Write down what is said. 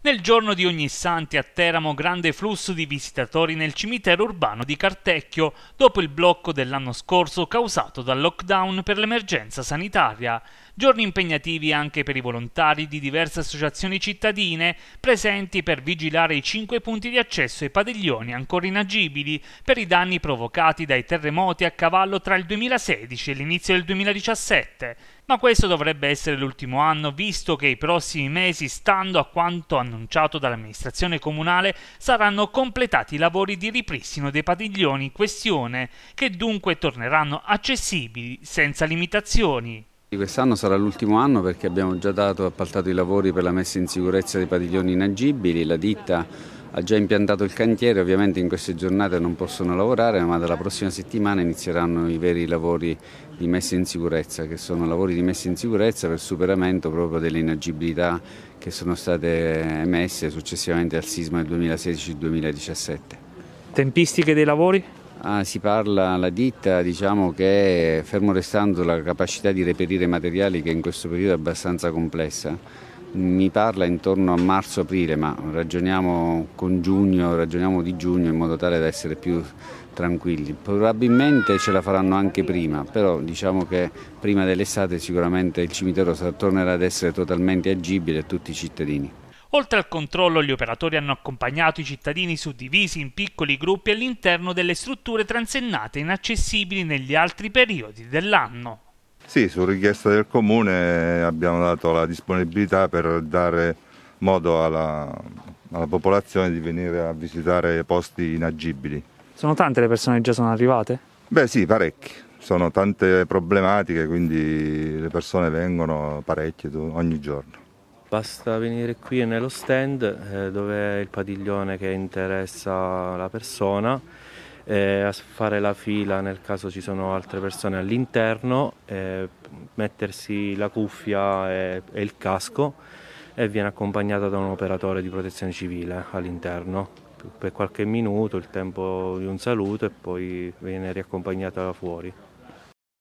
Nel giorno di Ognissanti a Teramo grande flusso di visitatori nel cimitero urbano di Cartecchio dopo il blocco dell'anno scorso causato dal lockdown per l'emergenza sanitaria. Giorni impegnativi anche per i volontari di diverse associazioni cittadine presenti per vigilare i cinque punti di accesso ai padiglioni ancora inagibili per i danni provocati dai terremoti a cavallo tra il 2016 e l'inizio del 2017 ma questo dovrebbe essere l'ultimo anno, visto che i prossimi mesi, stando a quanto annunciato dall'amministrazione comunale, saranno completati i lavori di ripristino dei padiglioni in questione, che dunque torneranno accessibili senza limitazioni. Quest'anno sarà l'ultimo anno perché abbiamo già dato appaltato i lavori per la messa in sicurezza dei padiglioni inagibili, la ditta ha già impiantato il cantiere, ovviamente in queste giornate non possono lavorare, ma dalla prossima settimana inizieranno i veri lavori di messa in sicurezza, che sono lavori di messa in sicurezza per superamento proprio delle inagibilità che sono state emesse successivamente al sisma del 2016-2017. Tempistiche dei lavori? Ah, si parla la ditta diciamo che fermo restando la capacità di reperire materiali che in questo periodo è abbastanza complessa mi parla intorno a marzo-aprile, ma ragioniamo con giugno, ragioniamo di giugno in modo tale da essere più tranquilli. Probabilmente ce la faranno anche prima, però diciamo che prima dell'estate sicuramente il cimitero tornerà ad essere totalmente agibile a tutti i cittadini. Oltre al controllo, gli operatori hanno accompagnato i cittadini suddivisi in piccoli gruppi all'interno delle strutture transennate inaccessibili negli altri periodi dell'anno. Sì, su richiesta del comune abbiamo dato la disponibilità per dare modo alla, alla popolazione di venire a visitare posti inagibili. Sono tante le persone che già sono arrivate? Beh sì, parecchie. Sono tante problematiche, quindi le persone vengono parecchie ogni giorno. Basta venire qui nello stand eh, dove è il padiglione che interessa la persona eh, a fare la fila nel caso ci sono altre persone all'interno, eh, mettersi la cuffia e, e il casco e viene accompagnata da un operatore di protezione civile all'interno per qualche minuto, il tempo di un saluto e poi viene riaccompagnata da fuori.